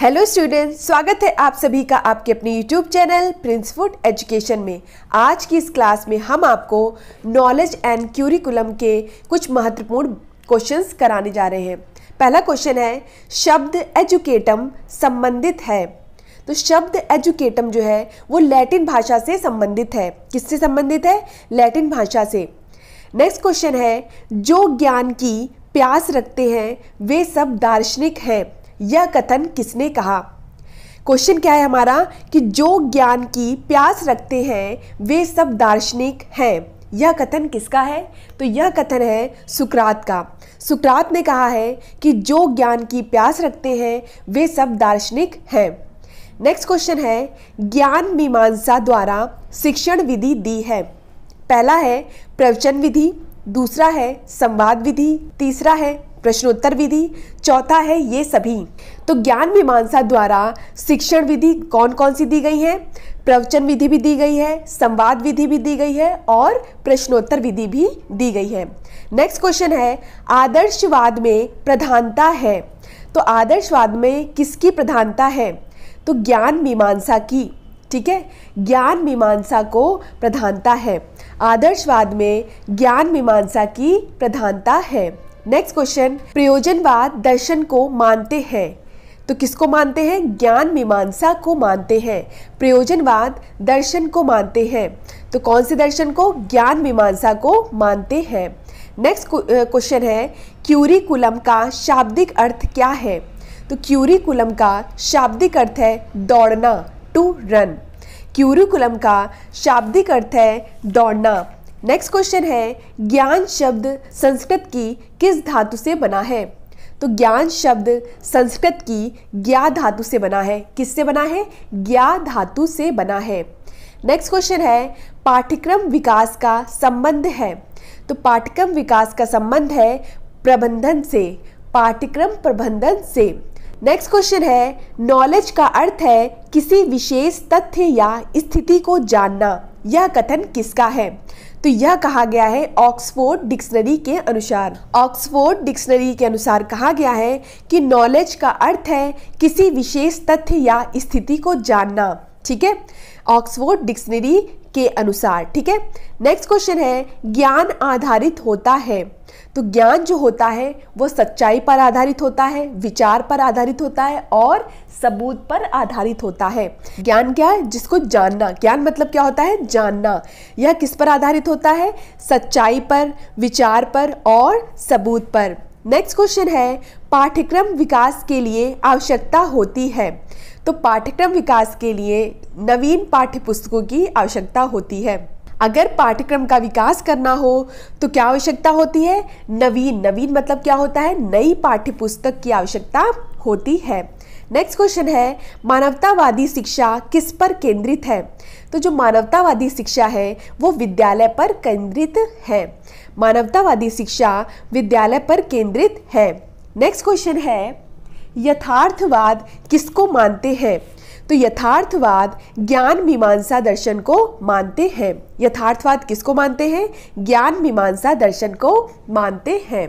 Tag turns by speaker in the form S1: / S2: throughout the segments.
S1: hello students स्वागत है आप सभी का आपके अपने YouTube channel Prince Food Education में आज की इस क्लास में हम आपको नॉलेज एंड क्यूरिकुलम के कुछ महत्वपूर्ण क्वेश्चंस कराने जा रहे हैं पहला क्वेश्चन है शब्द एजुकेटम संबंधित है तो शब्द एजुकेटम जो है वो लैटिन भाषा से संबंधित है किससे संबंधित है लैटिन भाषा से नेक्स्ट क्वेश्चन है जो ज्ञान की प्यास रखते हैं वे सब दार्शनिक हैं यह कथन किसने कहा क्वेश्चन क्या है हमारा कि जो ज्ञान की प्यास रखते हैं वे सब दार्शनिक हैं यह कथन किसका है तो यह कथन है सुकरात का सुकरात ने कहा है कि जो ज्ञान की प्यास रखते हैं वे सब दार्शनिक हैं नेक्स्ट क्वेश्चन है ज्ञान मीमांसा द्वारा शिक्षण विधि दी है पहला है प्रवचन विधि दूसरा है संवाद विधि तीसरा है प्रश्नोत्तर विधि चौथा है ये सभी तो ज्ञान मीमांसा द्वारा शिक्षण विधि कौन कौन सी दी गई है प्रवचन विधि भी दी गई है संवाद विधि भी दी गई है और प्रश्नोत्तर विधि भी दी गई है नेक्स्ट क्वेश्चन है आदर्शवाद में प्रधानता है तो आदर्शवाद में किसकी प्रधानता है तो ज्ञान मीमांसा की ठीक है ज्ञान मीमांसा को प्रधानता है आदर्शवाद में ज्ञान मीमांसा की प्रधानता है नेक्स्ट क्वेश्चन प्रयोजनवाद दर्शन को मानते हैं तो किसको मानते हैं ज्ञान मीमांसा को मानते हैं प्रयोजनवाद दर्शन को मानते हैं तो कौन से दर्शन को ज्ञान मीमांसा को मानते हैं नेक्स्ट क्वेश्चन है क्यूरिकुलम का शाब्दिक अर्थ क्या है तो क्यूरिकुलम का शाब्दिक अर्थ है दौड़ना टू रन क्यूरिकुलम का शाब्दिक अर्थ है दौड़ना नेक्स्ट क्वेश्चन है ज्ञान शब्द संस्कृत की किस धातु से बना है तो ज्ञान शब्द संस्कृत की ज्ञा धातु से बना है किससे बना है ज्ञा धातु से बना है नेक्स्ट क्वेश्चन है पाठ्यक्रम विकास का संबंध है तो पाठ्यक्रम विकास का संबंध है प्रबंधन से पाठ्यक्रम प्रबंधन से नेक्स्ट क्वेश्चन है नॉलेज का अर्थ है किसी विशेष तथ्य या स्थिति को जानना यह कथन किसका है तो यह कहा गया है ऑक्सफोर्ड डिक्शनरी के अनुसार ऑक्सफोर्ड डिक्शनरी के अनुसार कहा गया है कि नॉलेज का अर्थ है किसी विशेष तथ्य या स्थिति को जानना ठीक है ऑक्सफोर्ड डिक्शनरी के अनुसार ठीक है नेक्स्ट क्वेश्चन है ज्ञान आधारित होता है तो ज्ञान जो होता है वो सच्चाई पर आधारित होता है विचार पर आधारित होता है और सबूत पर आधारित होता है ज्ञान क्या है जिसको जानना ज्ञान मतलब क्या होता है जानना यह किस पर आधारित होता है सच्चाई पर विचार पर और सबूत पर नेक्स्ट क्वेश्चन है पाठ्यक्रम विकास के लिए आवश्यकता होती है तो पाठ्यक्रम विकास के लिए नवीन पाठ्य पुस्तकों की आवश्यकता होती है अगर पाठ्यक्रम का विकास करना हो तो क्या आवश्यकता होती है नवीन नवीन मतलब क्या होता है नई पाठ्य पुस्तक की आवश्यकता होती है नेक्स्ट क्वेश्चन है मानवतावादी शिक्षा किस पर केंद्रित है तो जो मानवतावादी शिक्षा है वो विद्यालय पर केंद्रित है मानवतावादी शिक्षा विद्यालय पर केंद्रित है नेक्स्ट क्वेश्चन है यथार्थवाद किसको मानते हैं तो यथार्थवाद ज्ञान मीमांसा दर्शन को मानते हैं यथार्थवाद किसको मानते हैं ज्ञान मीमांसा दर्शन को मानते हैं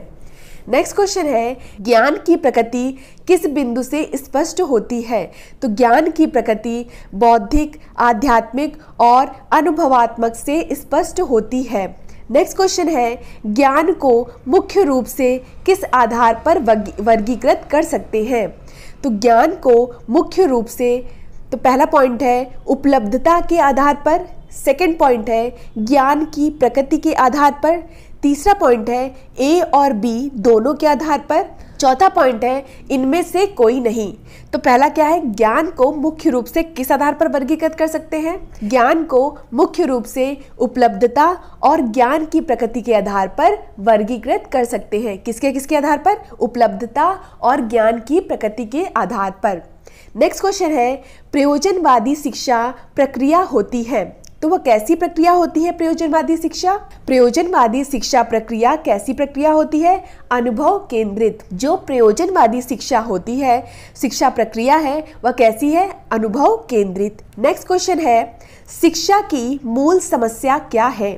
S1: नेक्स्ट क्वेश्चन है ज्ञान की प्रकृति किस बिंदु से स्पष्ट होती है तो ज्ञान की प्रकृति बौद्धिक आध्यात्मिक और अनुभवात्मक से स्पष्ट होती है नेक्स्ट क्वेश्चन है ज्ञान को मुख्य रूप से किस आधार पर वर्गीकृत कर सकते हैं तो ज्ञान को मुख्य रूप से तो पहला पॉइंट है उपलब्धता के आधार पर सेकंड पॉइंट है ज्ञान की प्रकृति के आधार पर तीसरा पॉइंट है ए और बी दोनों के आधार पर चौथा पॉइंट है इनमें से कोई नहीं तो पहला क्या है ज्ञान को मुख्य रूप से किस आधार पर वर्गीकृत कर सकते हैं ज्ञान को मुख्य रूप से उपलब्धता और ज्ञान की प्रकृति के आधार पर वर्गीकृत कर सकते हैं किसके किसके आधार पर उपलब्धता और ज्ञान की प्रकृति के आधार पर नेक्स्ट क्वेश्चन है प्रयोजनवादी शिक्षा प्रक्रिया होती है तो वह कैसी प्रक्रिया होती है प्रयोजनवादी शिक्षा प्रयोजनवादी शिक्षा प्रक्रिया कैसी प्रक्रिया होती है अनुभव केंद्रित जो प्रयोजनवादी शिक्षा होती है शिक्षा प्रक्रिया है वह कैसी है अनुभव केंद्रित नेक्स्ट क्वेश्चन है शिक्षा की मूल समस्या क्या है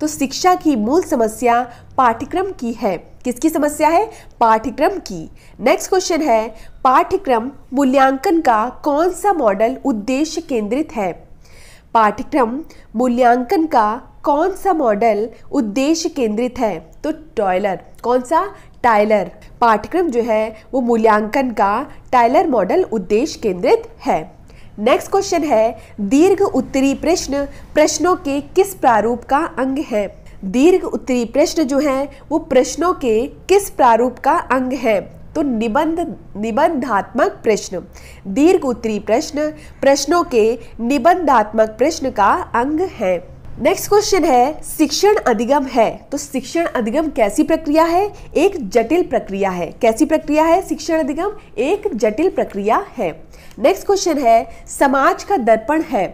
S1: तो शिक्षा की मूल समस्या पाठ्यक्रम की है किसकी समस्या है पाठ्यक्रम की नेक्स्ट क्वेश्चन है पाठ्यक्रम मूल्यांकन का कौन सा मॉडल उद्देश्य केंद्रित है पाठ्यक्रम मूल्यांकन का कौन सा मॉडल उद्देश्य केंद्रित है तो टॉयलर कौन सा टाइलर पाठ्यक्रम जो है वो मूल्यांकन का टाइलर मॉडल उद्देश्य केंद्रित है नेक्स्ट क्वेश्चन है दीर्घ उत्तरी प्रश्न प्रश्नों के किस प्रारूप का अंग है दीर्घ उत्तरी प्रश्न जो है वो प्रश्नों के किस प्रारूप का अंग है तो निबंध निबंधात्मक प्रश्न दीर्घ उत्तरी प्रश्न प्रश्नों के निबंधात्मक प्रश्न का अंग है नेक्स्ट क्वेश्चन है शिक्षण अधिगम है तो शिक्षण अधिगम कैसी प्रक्रिया है एक जटिल प्रक्रिया है कैसी प्रक्रिया है शिक्षण अधिगम एक जटिल प्रक्रिया है नेक्स्ट क्वेश्चन है समाज का दर्पण है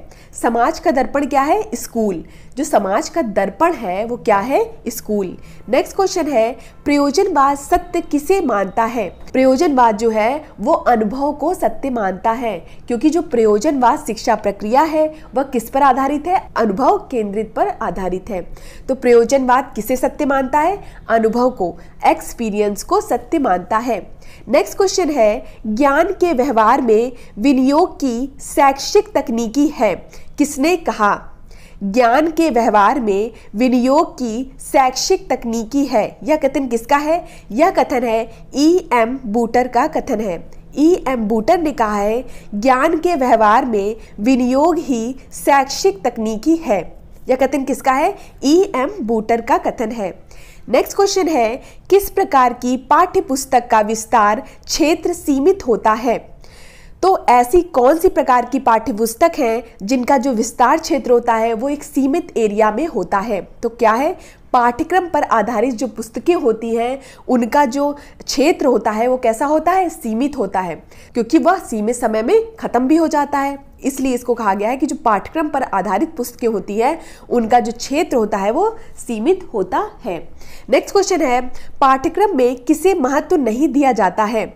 S1: समाज का दर्पण क्या है स्कूल जो समाज का दर्पण है वो क्या है स्कूल नेक्स्ट क्वेश्चन है प्रयोजनवाद सत्य किसे मानता है प्रयोजनवाद जो है वो अनुभव को सत्य मानता है क्योंकि जो प्रयोजनवाद शिक्षा प्रक्रिया है वह किस पर आधारित है अनुभव केंद्रित पर आधारित है तो प्रयोजनवाद किसे सत्य मानता है अनुभव को एक्सपीरियंस को सत्य मानता है नेक्स्ट क्वेश्चन है ज्ञान के व्यवहार में विनियोग की शैक्षिक तकनीकी है किसने कहा ज्ञान के व्यवहार में विनियोग की शैक्षिक तकनीकी है यह कथन किसका है यह कथन है ई एम बूटर का कथन है ई एम बूटर ने कहा है ज्ञान के व्यवहार में विनियोग ही शैक्षिक तकनीकी है यह कथन किसका है ई एम बूटर का कथन है नेक्स्ट क्वेश्चन है किस प्रकार की पाठ्य पुस्तक का विस्तार क्षेत्र सीमित होता है तो ऐसी कौन सी प्रकार की पाठ्य पुस्तक है जिनका जो विस्तार क्षेत्र होता है वो एक सीमित एरिया में होता है तो क्या है पाठ्यक्रम पर आधारित जो पुस्तकें होती हैं उनका जो क्षेत्र होता है वो कैसा होता है सीमित होता है क्योंकि वह सीमित समय में ख़त्म भी हो जाता है इसलिए इसको कहा गया है कि जो पाठ्यक्रम पर आधारित पुस्तकें होती है उनका जो क्षेत्र होता है वो सीमित होता है नेक्स्ट क्वेश्चन है पाठ्यक्रम में किसे महत्व नहीं दिया जाता है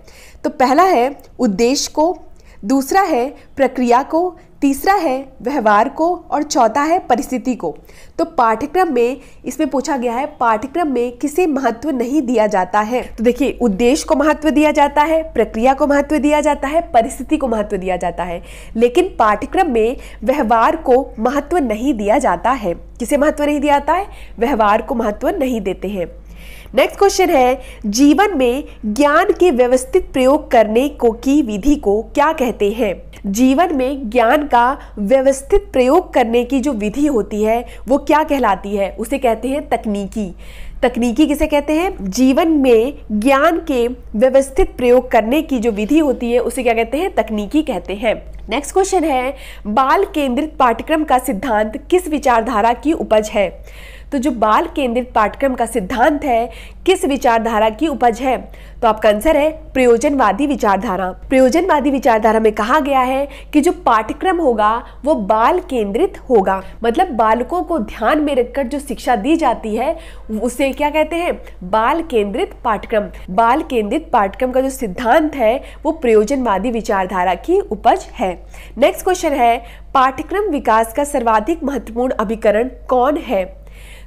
S1: तो पहला है उद्देश्य को दूसरा है प्रक्रिया को तीसरा है व्यवहार को और चौथा है परिस्थिति को तो पाठ्यक्रम में इसमें पूछा गया है पाठ्यक्रम में किसे महत्व नहीं दिया जाता है तो देखिए उद्देश्य को महत्व दिया जाता है प्रक्रिया को महत्व दिया जाता है परिस्थिति को महत्व दिया जाता है लेकिन पाठ्यक्रम में व्यवहार को महत्व नहीं दिया जाता है किसे महत्व नहीं दिया जाता है व्यवहार को महत्व नहीं देते हैं नेक्स्ट क्वेश्चन है जीवन में ज्ञान के व्यवस्थित प्रयोग करने को की विधि को क्या कहते हैं जीवन में ज्ञान का व्यवस्थित प्रयोग करने की जो विधि होती है वो क्या कहलाती है उसे कहते हैं तकनीकी तकनीकी किसे कहते हैं जीवन में ज्ञान के व्यवस्थित प्रयोग करने की जो विधि होती है उसे क्या कहते हैं तकनीकी कहते हैं नेक्स्ट क्वेश्चन है बाल केंद्रित पाठ्यक्रम का सिद्धांत किस विचारधारा की उपज है तो जो बाल केंद्रित पाठ्यक्रम का सिद्धांत है किस विचारधारा की उपज है तो आपका आंसर है प्रयोजनवादी विचारधारा प्रयोजनवादी विचारधारा में कहा गया है कि जो पाठ्यक्रम होगा वो बाल केंद्रित होगा मतलब बालकों को ध्यान में रखकर जो शिक्षा दी जाती है उसे क्या कहते हैं बाल केंद्रित पाठ्यक्रम बाल केंद्रित पाठ्यक्रम का जो सिद्धांत है वो प्रयोजनवादी विचारधारा की उपज है नेक्स्ट क्वेश्चन है पाठ्यक्रम विकास का सर्वाधिक महत्वपूर्ण अभिकरण कौन है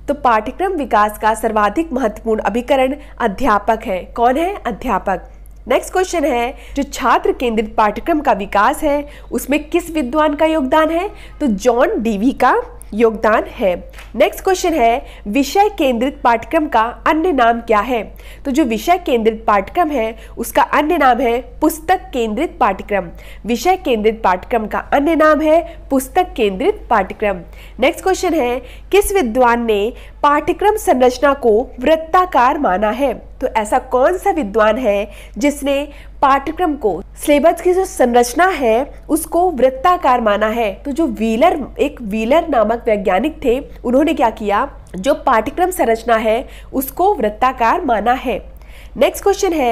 S1: तो पाठ्यक्रम विकास का सर्वाधिक महत्वपूर्ण अभिकरण अध्यापक है कौन है अध्यापक नेक्स्ट क्वेश्चन है जो छात्र केंद्रित पाठ्यक्रम का विकास है उसमें किस विद्वान का योगदान है तो जॉन डीवी का योगदान है नेक्स्ट क्वेश्चन है विषय केंद्रित पाठ्यक्रम का अन्य नाम क्या है तो जो विषय केंद्रित पाठ्यक्रम है उसका अन्य नाम है पुस्तक केंद्रित पाठ्यक्रम विषय केंद्रित पाठ्यक्रम का अन्य नाम है पुस्तक केंद्रित पाठ्यक्रम नेक्स्ट क्वेश्चन है किस विद्वान ने पाठ्यक्रम संरचना को वृत्ताकार माना है तो ऐसा कौन सा विद्वान है जिसने पाठ्यक्रम को सिलेबस की जो संरचना है उसको वृत्ताकार माना है तो जो व्हीलर एक व्हीलर नामक वैज्ञानिक थे उन्होंने क्या किया जो पाठ्यक्रम संरचना है उसको वृत्ताकार माना है नेक्स्ट क्वेश्चन है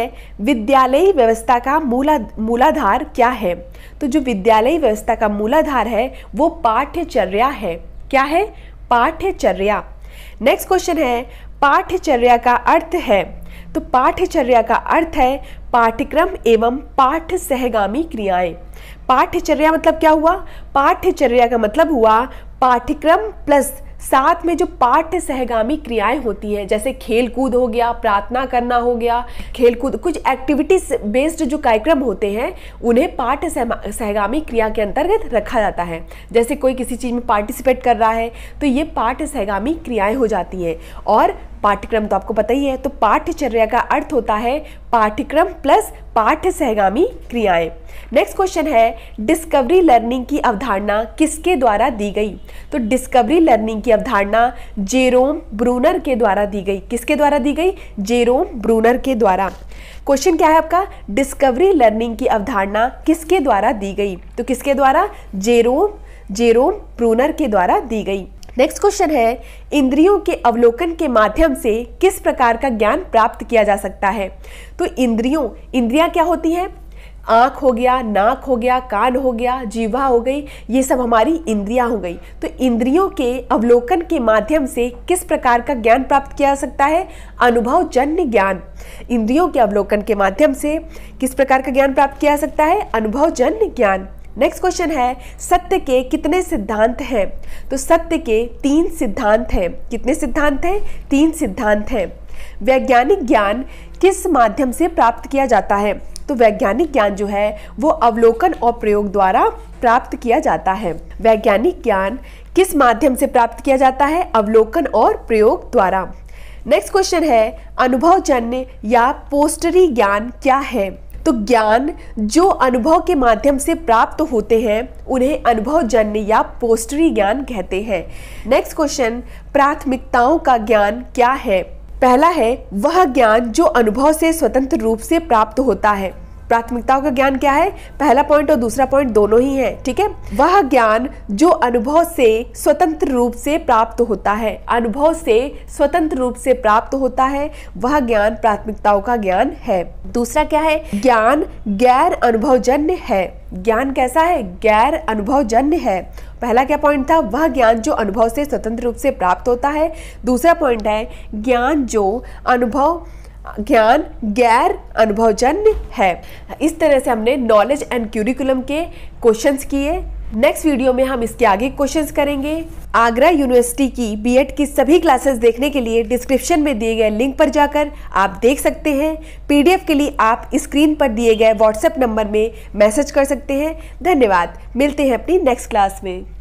S1: विद्यालयी व्यवस्था का मूला मूलाधार क्या है तो जो विद्यालयी व्यवस्था का मूलाधार है वो पाठ्यचर्या है क्या है पाठ्यचर्या नेक्स्ट क्वेश्चन है पाठ्यचर्या का अर्थ है तो पाठ्यचर्या का अर्थ है पाठ्यक्रम एवं पाठ्य सहगामी क्रियाएं पाठ्यचर्या मतलब क्या हुआ पाठ्यचर्या का मतलब हुआ पाठ्यक्रम प्लस साथ में जो पाठ्य सहगामी क्रियाएं होती हैं जैसे खेल कूद हो गया प्रार्थना करना हो गया खेल कूद कुछ एक्टिविटीज बेस्ड जो कार्यक्रम होते हैं उन्हें पाठ्य सहगामी क्रिया के अंतर्गत रखा जाता है जैसे कोई किसी चीज़ में पार्टिसिपेट कर रहा है तो ये पाठ्य सहगामी क्रियाएं हो जाती हैं और पाठ्यक्रम तो आपको पता ही है तो पाठ्यचर्या का अर्थ होता है पाठ्यक्रम प्लस पाठ्य सहगामी क्रियाएं नेक्स्ट क्वेश्चन है डिस्कवरी लर्निंग की अवधारणा किसके द्वारा दी गई तो डिस्कवरी लर्निंग की अवधारणा जेरोम ब्रूनर के द्वारा दी गई किसके द्वारा दी गई जेरोम ब्रूनर के द्वारा क्वेश्चन क्या है आपका डिस्कवरी लर्निंग की अवधारणा किसके द्वारा दी गई तो किसके द्वारा जेरोम जेरोम ब्रूनर के द्वारा दी गई नेक्स्ट क्वेश्चन है इंद्रियों के अवलोकन के माध्यम से किस प्रकार का ज्ञान प्राप्त किया जा सकता है तो इंद्रियों इंद्रियां क्या होती हैं आँख हो गया नाक हो गया कान हो गया जीवा हो गई ये सब हमारी इंद्रियां हो गई तो इंद्रियों के अवलोकन के माध्यम से किस प्रकार का ज्ञान प्राप्त किया जा सकता है अनुभव जन्य ज्ञान इंद्रियों के अवलोकन के माध्यम से किस प्रकार का ज्ञान प्राप्त किया जा सकता है अनुभव जन्य ज्ञान नेक्स्ट क्वेश्चन है सत्य के कितने सिद्धांत हैं तो सत्य के तीन सिद्धांत हैं कितने सिद्धांत हैं तीन सिद्धांत हैं वैज्ञानिक ज्ञान किस माध्यम से प्राप्त किया जाता है तो वैज्ञानिक ज्ञान जो है वो अवलोकन और प्रयोग द्वारा प्राप्त किया जाता है वैज्ञानिक ज्ञान किस माध्यम से प्राप्त किया जाता है अवलोकन और प्रयोग द्वारा नेक्स्ट क्वेश्चन है अनुभवजन्य या पोस्टरी ज्ञान क्या है तो ज्ञान जो अनुभव के माध्यम से प्राप्त होते हैं उन्हें अनुभवजन्य या पोस्टरी ज्ञान कहते हैं नेक्स्ट क्वेश्चन प्राथमिकताओं का ज्ञान क्या है पहला है वह ज्ञान जो अनुभव से स्वतंत्र रूप से प्राप्त होता है प्राथमिकताओं का ज्ञान क्या है पहला पॉइंट और दूसरा पॉइंट दोनों ही है ठीक है वह ज्ञान जो अनुभव से स्वतंत्र रूप से प्राप्त होता है अनुभव से स्वतंत्र रूप से प्राप्त होता है वह ज्ञान प्राथमिकताओं का ज्ञान है दूसरा क्या है ज्ञान गैर अनुभवजन्य है ज्ञान कैसा है गैर अनुभवजन्य है पहला क्या पॉइंट था वह ज्ञान जो अनुभव से स्वतंत्र रूप से प्राप्त होता है दूसरा पॉइंट है ज्ञान जो अनुभव ज्ञान गैर अनुभवजन्य है इस तरह से हमने नॉलेज एंड क्यूरिकुलम के क्वेश्चंस किए नेक्स्ट वीडियो में हम इसके आगे क्वेश्चंस करेंगे आगरा यूनिवर्सिटी की बीएड की सभी क्लासेस देखने के लिए डिस्क्रिप्शन में दिए गए लिंक पर जाकर आप देख सकते हैं पीडीएफ के लिए आप स्क्रीन पर दिए गए व्हाट्सएप नंबर में मैसेज कर सकते हैं धन्यवाद मिलते हैं अपनी नेक्स्ट क्लास में